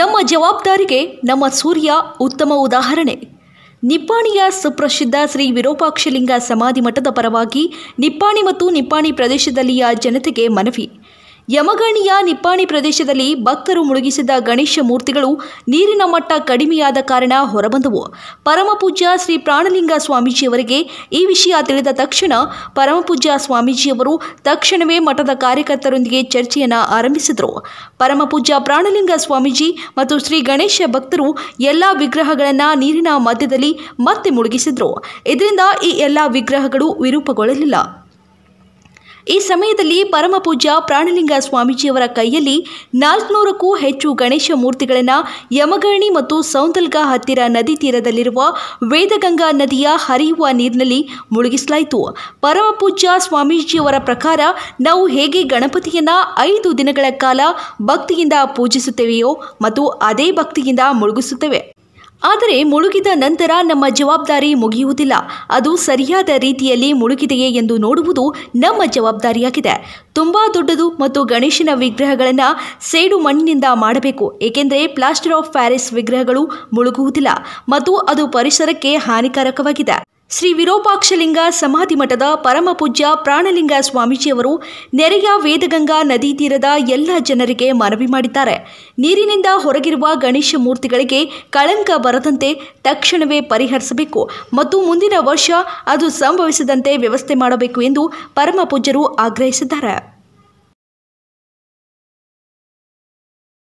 ನಮ್ಮ ಜವಾಬ್ದಾರಿಗೆ ನಮ್ಮ ಸೂರ್ಯ ಉತ್ತಮ ಉದಾಹರಣೆ ನಿಪ್ಪಾಣಿಯ ಸುಪ್ರಸಿದ್ಧ ಶ್ರೀ ವಿರೂಪಾಕ್ಷಲಿಂಗ ಸಮಾಧಿ ಮಠದ ಪರವಾಗಿ ನಿಪ್ಪಾಣಿ ಮತ್ತು ನಿಪ್ಪಾಣಿ ಪ್ರದೇಶದಲ್ಲಿಯ ಜನತೆಗೆ ಮನವಿ ಯಮಗಣಿಯ ನಿಪ್ಪಾಣಿ ಪ್ರದೇಶದಲ್ಲಿ ಭಕ್ತರು ಮುಳುಗಿಸಿದ್ದ ಗಣೇಶ ಮೂರ್ತಿಗಳು ನೀರಿನ ಮಟ್ಟ ಕಡಿಮೆಯಾದ ಕಾರಣ ಹೊರಬಂದವು ಪರಮಪೂಜ್ಯ ಶ್ರೀ ಪ್ರಾಣಲಿಂಗ ಸ್ವಾಮೀಜಿಯವರಿಗೆ ಈ ವಿಷಯ ತಿಳಿದ ತಕ್ಷಣ ಪರಮಪೂಜ್ಯ ಸ್ವಾಮೀಜಿಯವರು ತಕ್ಷಣವೇ ಮಠದ ಕಾರ್ಯಕರ್ತರೊಂದಿಗೆ ಚರ್ಚೆಯನ್ನು ಆರಂಭಿಸಿದರು ಪರಮಪೂಜ್ಯ ಪ್ರಾಣಲಿಂಗ ಸ್ವಾಮೀಜಿ ಮತ್ತು ಶ್ರೀ ಗಣೇಶ ಭಕ್ತರು ಎಲ್ಲ ವಿಗ್ರಹಗಳನ್ನು ನೀರಿನ ಮಧ್ಯದಲ್ಲಿ ಮತ್ತೆ ಮುಳುಗಿಸಿದರು ಇದರಿಂದ ಈ ಎಲ್ಲ ವಿಗ್ರಹಗಳು ವಿರೂಪಗೊಳ್ಳಲಿಲ್ಲ ಈ ಸಮಯದಲ್ಲಿ ಪರಮಪೂಜ್ಯ ಪ್ರಾಣಲಿಂಗ ಸ್ವಾಮೀಜಿಯವರ ಕೈಯಲ್ಲಿ ನಾಲ್ಕುನೂರಕ್ಕೂ ಹೆಚ್ಚು ಗಣೇಶ ಮೂರ್ತಿಗಳನ್ನು ಯಮಗರ್ಣಿ ಮತ್ತು ಸೌಂದಲ್ಗ ಹತ್ತಿರ ನದಿ ತೀರದಲ್ಲಿರುವ ವೇದಗಂಗಾ ನದಿಯ ಹರಿಯುವ ನೀರಿನಲ್ಲಿ ಮುಳುಗಿಸಲಾಯಿತು ಪರಮಪೂಜ್ಯ ಸ್ವಾಮೀಜಿಯವರ ಪ್ರಕಾರ ನಾವು ಹೇಗೆ ಗಣಪತಿಯನ್ನು ಐದು ದಿನಗಳ ಕಾಲ ಭಕ್ತಿಯಿಂದ ಪೂಜಿಸುತ್ತೇವೆಯೋ ಮತ್ತು ಅದೇ ಭಕ್ತಿಯಿಂದ ಮುಳುಗಿಸುತ್ತೇವೆ ಆದರೆ ಮುಳುಗಿದ ನಂತರ ನಮ್ಮ ಜವಾಬ್ದಾರಿ ಮುಗಿಯುವುದಿಲ್ಲ ಅದು ಸರಿಯಾದ ರೀತಿಯಲ್ಲಿ ಮುಳುಗಿದೆಯೇ ಎಂದು ನೋಡುವುದು ನಮ್ಮ ಜವಾಬ್ದಾರಿಯಾಗಿದೆ ತುಂಬ ದೊಡ್ಡದು ಮತ್ತು ಗಣೇಶನ ವಿಗ್ರಹಗಳನ್ನು ಸೇಡು ಮಣ್ಣಿನಿಂದ ಮಾಡಬೇಕು ಏಕೆಂದರೆ ಪ್ಲಾಸ್ಟರ್ ಆಫ್ ಪ್ಯಾರಿಸ್ ವಿಗ್ರಹಗಳು ಮುಳುಗುವುದಿಲ್ಲ ಮತ್ತು ಅದು ಪರಿಸರಕ್ಕೆ ಹಾನಿಕಾರಕವಾಗಿದೆ ಶ್ರೀ ವಿರೂಪಾಕ್ಷಲಿಂಗ ಸಮಾಧಿ ಮಠದ ಪರಮಪೂಜ್ಯ ಪ್ರಾಣಲಿಂಗ ಸ್ವಾಮೀಜಿಯವರು ನೆರೆಯ ವೇದಗಂಗಾ ನದಿ ತೀರದ ಎಲ್ಲ ಜನರಿಗೆ ಮನವಿ ಮಾಡಿದ್ದಾರೆ ನೀರಿನಿಂದ ಹೊರಗಿರುವ ಗಣೇಶ ಮೂರ್ತಿಗಳಿಗೆ ಕಳಂಕ ಬರದಂತೆ ತಕ್ಷಣವೇ ಪರಿಹರಿಸಬೇಕು ಮತ್ತು ಮುಂದಿನ ವರ್ಷ ಅದು ಸಂಭವಿಸದಂತೆ ವ್ಯವಸ್ಥೆ ಮಾಡಬೇಕು ಎಂದು ಪರಮಪೂಜ್ಯರು ಆಗ್ರಹಿಸಿದ್ದಾರೆ